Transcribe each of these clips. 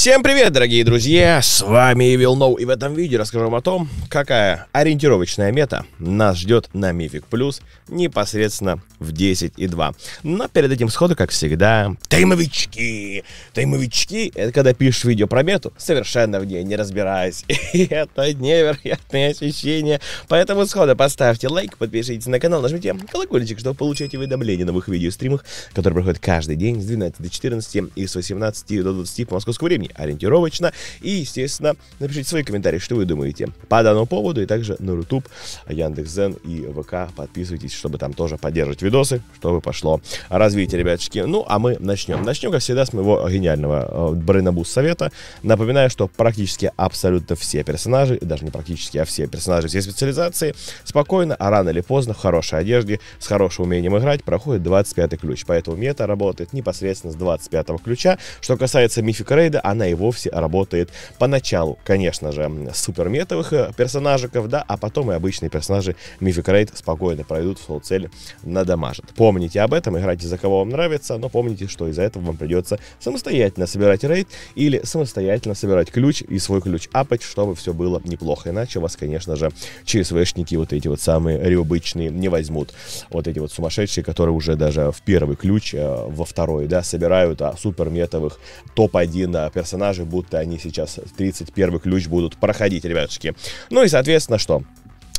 Всем привет, дорогие друзья! С вами Evil No, и в этом видео расскажу вам о том, какая ориентировочная мета нас ждет на Мифик Плюс непосредственно в 10.2. Но перед этим сходу, как всегда, таймовички! Таймовички — это когда пишешь видео про мету, совершенно в ней не разбираясь. И это невероятное ощущение. Поэтому сходу поставьте лайк, подпишитесь на канал, нажмите колокольчик, чтобы получать уведомления о новых видео стримах, которые проходят каждый день с 12 до 14 и с 18 до 20 по московскому времени времени ориентировочно. И, естественно, напишите свои комментарии, что вы думаете по данному поводу. И также на YouTube, Яндекс.Зен и ВК подписывайтесь, чтобы там тоже поддерживать видосы, чтобы пошло развитие, ребяточки. Ну, а мы начнем. Начнем, как всегда, с моего гениального э, брейнабуст совета. Напоминаю, что практически абсолютно все персонажи, даже не практически, а все персонажи все специализации спокойно, а рано или поздно в хорошей одежде, с хорошим умением играть, проходит 25 ключ. Поэтому мета работает непосредственно с 25 ключа. Что касается Мифика рейда, она она и вовсе работает поначалу, конечно же, суперметовых э, персонажиков, да, а потом и обычные персонажи Mythic Raid спокойно пройдут в свою цель надамажат. Помните об этом, играйте за кого вам нравится, но помните, что из-за этого вам придется самостоятельно собирать рейд или самостоятельно собирать ключ и свой ключ апать, чтобы все было неплохо, иначе вас, конечно же, через вешники вот эти вот самые рюбычные не возьмут. Вот эти вот сумасшедшие, которые уже даже в первый ключ, э, во второй, да, собирают а, суперметовых топ-1 а персонажей персонажи, будто они сейчас 31 ключ будут проходить, ребятушки. Ну и, соответственно, что?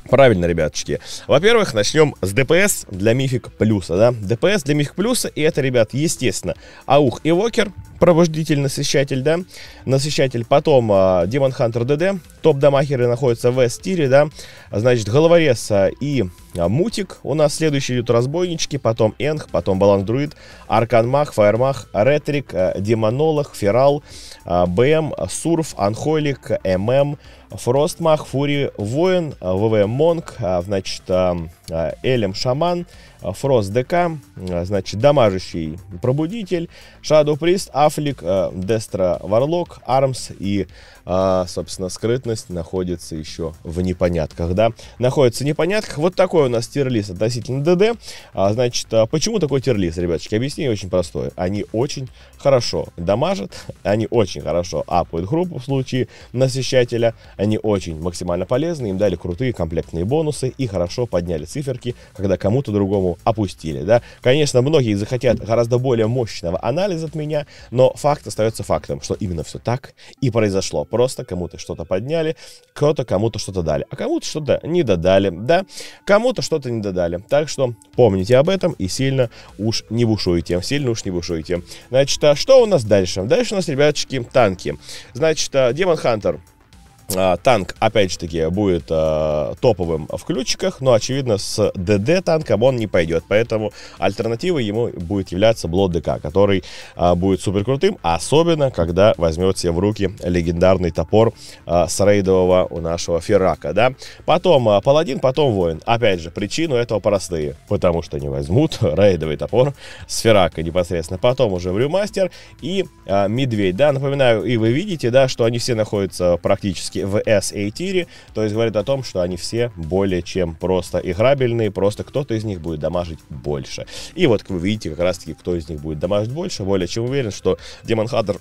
Правильно, ребяточки. Во-первых, начнем с ДПС для Мифик Плюса, да? ДПС для Мифик Плюса, и это, ребят, естественно, Аух и Вокер, пробуждитель, насыщатель, да? Насыщатель, потом э, Демон Хантер ДД, Топ-дамахеры находятся в S-тире, да. Значит, головореза и а, мутик. У нас следующие идут разбойнички, потом энг, потом баланс друид, арканмах, фаермах, ретрик, э, демонолог, ферал, э, БМ, сурф, анхолик, ММ, фростмах, фури, воин, ВВ монг, э, значит, элем шаман, Фрост ДК, значит, дамажащий пробудитель, Shadow Прист, Афлик, Дестра Варлок, Армс и, собственно, скрытный сущность находится еще в непонятках, да, находится в непонятках. Вот такой у нас тирлист относительно ДД. А, значит, а почему такой тирлист, ребяточки? Объяснение очень простое. Они очень хорошо дамажат, они очень хорошо апают группу в случае насыщателя, они очень максимально полезны, им дали крутые комплектные бонусы и хорошо подняли циферки, когда кому-то другому опустили, да. Конечно, многие захотят гораздо более мощного анализа от меня, но факт остается фактом, что именно все так и произошло. Просто кому-то что-то подняли, поменяли, кто-то кому-то что-то дали, а кому-то что-то не додали, да, кому-то что-то не додали. Так что помните об этом и сильно уж не бушуйте, сильно уж не бушуйте. Значит, а что у нас дальше? Дальше у нас, ребяточки, танки. Значит, Демон а, Хантер. А, танк, опять же таки, будет э, топовым в ключиках, но, очевидно, с ДД танком он не пойдет, поэтому альтернативой ему будет являться Блод ДК, который э, будет супер крутым, особенно, когда возьмет себе в руки легендарный топор э, с рейдового у нашего Феррака, да. Потом э, Паладин, потом Воин. Опять же, причину этого простые, потому что не возьмут рейдовый топор с Феррака непосредственно. Потом уже Брюмастер и э, Медведь, да, напоминаю, и вы видите, да, что они все находятся практически в s то есть говорит о том, что они все более чем просто играбельные, просто кто-то из них будет дамажить больше. И вот вы видите как раз-таки, кто из них будет дамажить больше, более чем уверен, что Demon Hunter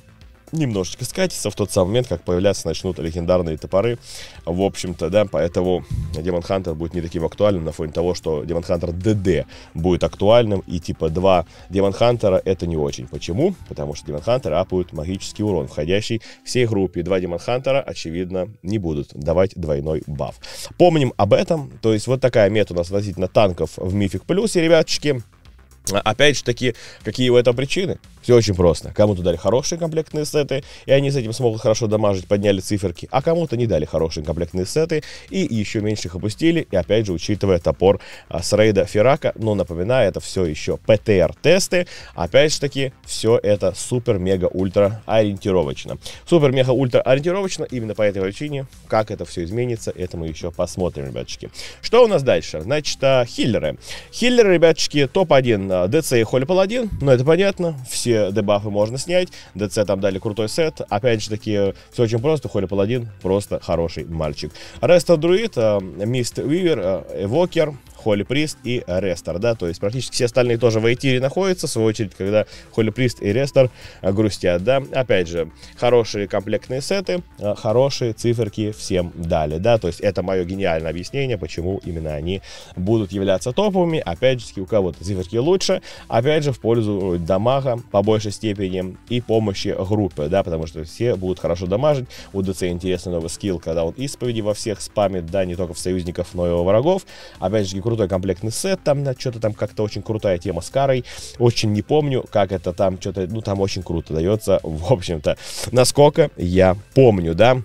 немножечко скатится в тот самый момент, как появляться начнут легендарные топоры. В общем-то, да, поэтому Демон Хантер будет не таким актуальным на фоне того, что Демон Хантер ДД будет актуальным, и типа 2 Демон Хантера это не очень. Почему? Потому что Демон Хантер апают магический урон, входящий всей группе. Два Демон Хантера, очевидно, не будут давать двойной баф. Помним об этом. То есть вот такая мета у нас относительно танков в Мифик Плюсе, ребяточки. Опять же таки, какие у этого причины? Все очень просто. Кому-то дали хорошие комплектные сеты, и они с этим смогут хорошо дамажить, подняли циферки, а кому-то не дали хорошие комплектные сеты, и еще меньше их опустили, и опять же, учитывая топор а, с рейда Ферака, но напоминаю, это все еще ПТР-тесты, опять же таки, все это супер-мега-ультра ориентировочно. Супер-мега-ультра ориентировочно, именно по этой причине, как это все изменится, это мы еще посмотрим, ребятчики. Что у нас дальше? Значит, а, хиллеры. Хиллеры, ребятчики, топ-1 а, ДЦ и Холь Паладин, но ну, это понятно, все все дебафы можно снять. ДЦ там дали крутой сет. Опять же таки, все очень просто. Холи Паладин просто хороший мальчик. Реста Друид, э, Мист Вивер, э, Эвокер, Холли Прист и Рестер, да, то есть практически все остальные тоже в Айтире находятся, в свою очередь, когда Холли Прист и Рестер э, грустят, да, опять же, хорошие комплектные сеты, э, хорошие циферки всем дали, да, то есть это мое гениальное объяснение, почему именно они будут являться топовыми, опять же, у кого-то циферки лучше, опять же, в пользу дамага по большей степени и помощи группы, да, потому что все будут хорошо дамажить, у ДЦ интересный новый скилл, когда он исповеди во всех спамит, да, не только в союзников, но и во врагов, опять же, крутой комплектный сет, там что-то там как-то очень крутая тема с карой, очень не помню, как это там что-то, ну там очень круто дается, в общем-то, насколько я помню, да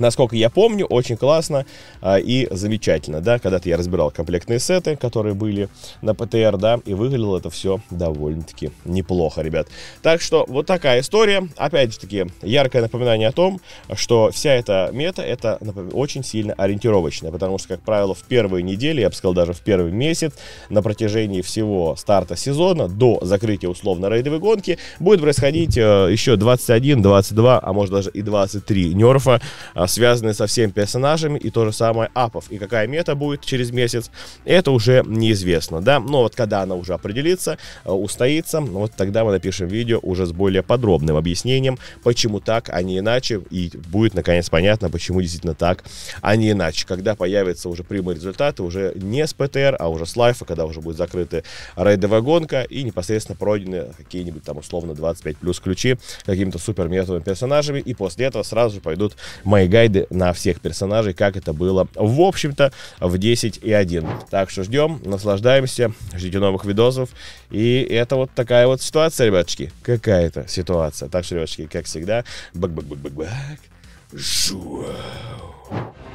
насколько я помню, очень классно а, и замечательно, да, когда-то я разбирал комплектные сеты, которые были на ПТР, да, и выглядело это все довольно-таки неплохо, ребят. Так что вот такая история, опять же таки, яркое напоминание о том, что вся эта мета, это очень сильно ориентировочная, потому что, как правило, в первые недели, я бы сказал, даже в первый месяц, на протяжении всего старта сезона до закрытия условно рейдовой гонки будет происходить э, еще 21, 22, а может даже и 23 нерфа, а, а, связанные со всеми персонажами, и то же самое апов. И какая мета будет через месяц, это уже неизвестно, да. Но вот когда она уже определится, а, устоится, ну вот тогда мы напишем видео уже с более подробным объяснением, почему так, а не иначе, и будет наконец понятно, почему действительно так, а не иначе. Когда появятся уже прямые результаты, уже не с ПТР, а уже с лайфа, когда уже будет закрыта рейдовая гонка и непосредственно пройдены какие-нибудь там условно 25 плюс ключи какими-то супер метовыми персонажами, и после этого сразу же пойдут мои гайды на всех персонажей, как это было, в общем-то, в 10 и 1. Так что ждем, наслаждаемся, ждите новых видосов. И это вот такая вот ситуация, ребяточки. Какая-то ситуация. Так что, ребяточки, как всегда, бак-бак-бак-бак-бак. Жуау.